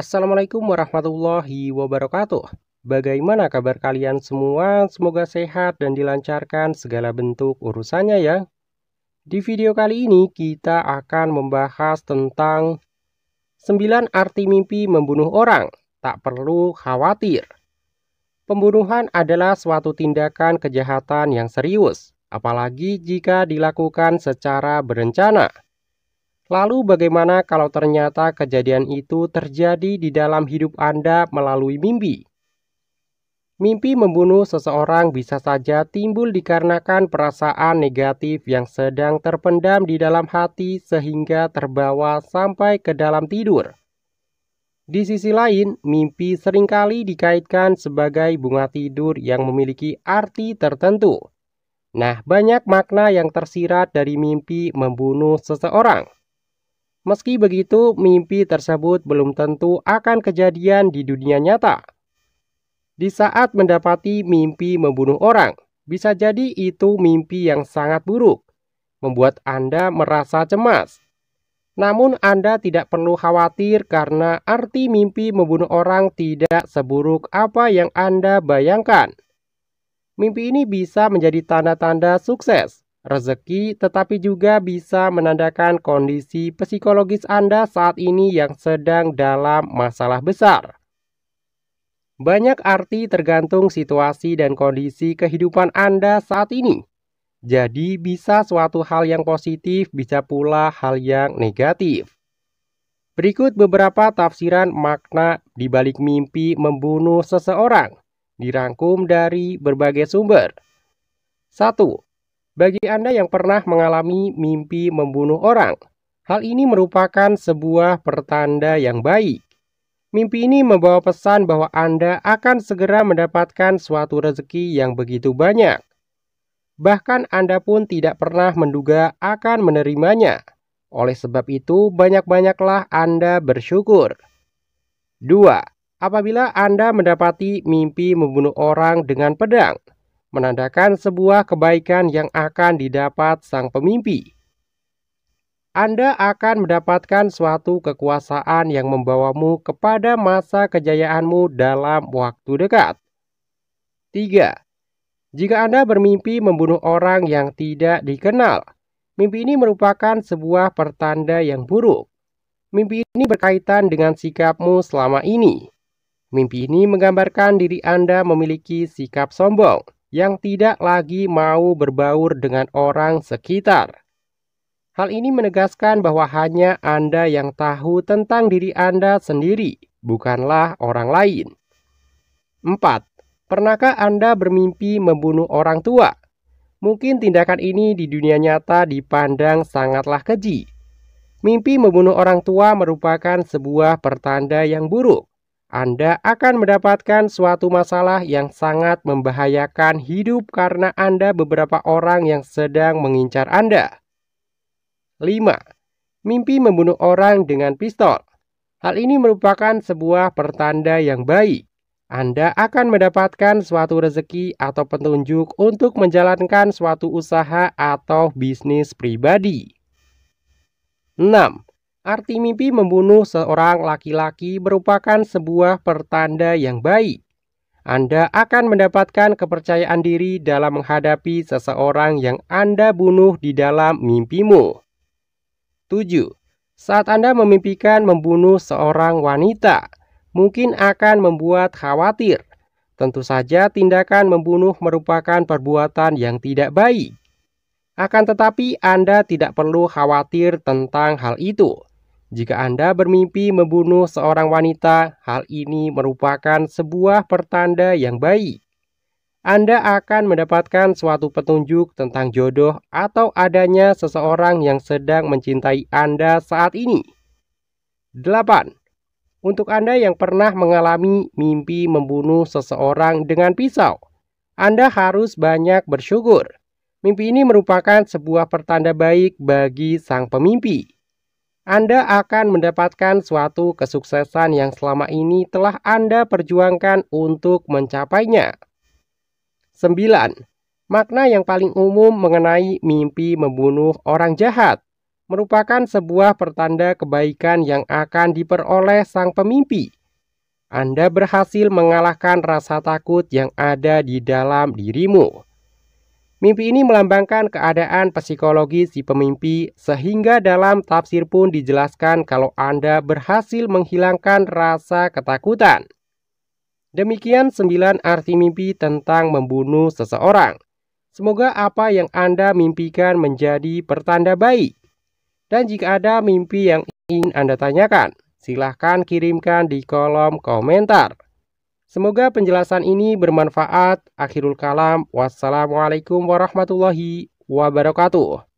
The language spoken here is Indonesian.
Assalamualaikum warahmatullahi wabarakatuh. Bagaimana kabar kalian semua? Semoga sehat dan dilancarkan segala bentuk urusannya ya. Di video kali ini kita akan membahas tentang 9 arti mimpi membunuh orang. Tak perlu khawatir. Pembunuhan adalah suatu tindakan kejahatan yang serius, apalagi jika dilakukan secara berencana. Lalu bagaimana kalau ternyata kejadian itu terjadi di dalam hidup Anda melalui mimpi? Mimpi membunuh seseorang bisa saja timbul dikarenakan perasaan negatif yang sedang terpendam di dalam hati sehingga terbawa sampai ke dalam tidur. Di sisi lain, mimpi seringkali dikaitkan sebagai bunga tidur yang memiliki arti tertentu. Nah, banyak makna yang tersirat dari mimpi membunuh seseorang. Meski begitu, mimpi tersebut belum tentu akan kejadian di dunia nyata. Di saat mendapati mimpi membunuh orang, bisa jadi itu mimpi yang sangat buruk, membuat Anda merasa cemas. Namun, Anda tidak perlu khawatir karena arti mimpi membunuh orang tidak seburuk apa yang Anda bayangkan. Mimpi ini bisa menjadi tanda-tanda sukses, rezeki, tetapi juga bisa menandakan kondisi psikologis Anda saat ini yang sedang dalam masalah besar. Banyak arti tergantung situasi dan kondisi kehidupan Anda saat ini. Jadi, bisa suatu hal yang positif, bisa pula hal yang negatif. Berikut beberapa tafsiran makna di balik mimpi membunuh seseorang, dirangkum dari berbagai sumber. 1 bagi Anda yang pernah mengalami mimpi membunuh orang. Hal ini merupakan sebuah pertanda yang baik. Mimpi ini membawa pesan bahwa Anda akan segera mendapatkan suatu rezeki yang begitu banyak. Bahkan Anda pun tidak pernah menduga akan menerimanya. Oleh sebab itu, banyak-banyaklah Anda bersyukur. 2. Apabila Anda mendapati mimpi membunuh orang dengan pedang, menandakan sebuah kebaikan yang akan didapat sang pemimpi. Anda akan mendapatkan suatu kekuasaan yang membawamu kepada masa kejayaanmu dalam waktu dekat. 3. Jika Anda bermimpi membunuh orang yang tidak dikenal, mimpi ini merupakan sebuah pertanda yang buruk. Mimpi ini berkaitan dengan sikapmu selama ini. Mimpi ini menggambarkan diri Anda memiliki sikap sombong yang tidak lagi mau berbaur dengan orang sekitar. Hal ini menegaskan bahwa hanya Anda yang tahu tentang diri Anda sendiri, bukanlah orang lain. 4. Pernahkah Anda bermimpi membunuh orang tua? Mungkin tindakan ini di dunia nyata dipandang sangatlah keji. Mimpi membunuh orang tua merupakan sebuah pertanda yang buruk. Anda akan mendapatkan suatu masalah yang sangat membahayakan hidup karena Anda beberapa orang yang sedang mengincar Anda. 5. Mimpi membunuh orang dengan pistol. Hal ini merupakan sebuah pertanda yang baik. Anda akan mendapatkan suatu rezeki atau petunjuk untuk menjalankan suatu usaha atau bisnis pribadi. 6. Arti mimpi membunuh seorang laki-laki merupakan sebuah pertanda yang baik. Anda akan mendapatkan kepercayaan diri dalam menghadapi seseorang yang Anda bunuh di dalam mimpimu. 7. Saat Anda memimpikan membunuh seorang wanita, mungkin akan membuat khawatir. Tentu saja tindakan membunuh merupakan perbuatan yang tidak baik. Akan tetapi Anda tidak perlu khawatir tentang hal itu jika Anda bermimpi membunuh seorang wanita, hal ini merupakan sebuah pertanda yang baik. Anda akan mendapatkan suatu petunjuk tentang jodoh atau adanya seseorang yang sedang mencintai Anda saat ini. 8. Untuk Anda yang pernah mengalami mimpi membunuh seseorang dengan pisau, Anda harus banyak bersyukur. Mimpi ini merupakan sebuah pertanda baik bagi sang pemimpi. Anda akan mendapatkan suatu kesuksesan yang selama ini telah Anda perjuangkan untuk mencapainya. 9. Makna yang paling umum mengenai mimpi membunuh orang jahat merupakan sebuah pertanda kebaikan yang akan diperoleh sang pemimpi. Anda berhasil mengalahkan rasa takut yang ada di dalam dirimu. Mimpi ini melambangkan keadaan psikologi si pemimpi sehingga dalam tafsir pun dijelaskan kalau Anda berhasil menghilangkan rasa ketakutan. Demikian sembilan arti mimpi tentang membunuh seseorang. Semoga apa yang Anda mimpikan menjadi pertanda baik. Dan jika ada mimpi yang ingin Anda tanyakan, silahkan kirimkan di kolom komentar. Semoga penjelasan ini bermanfaat. Akhirul kalam. Wassalamualaikum warahmatullahi wabarakatuh.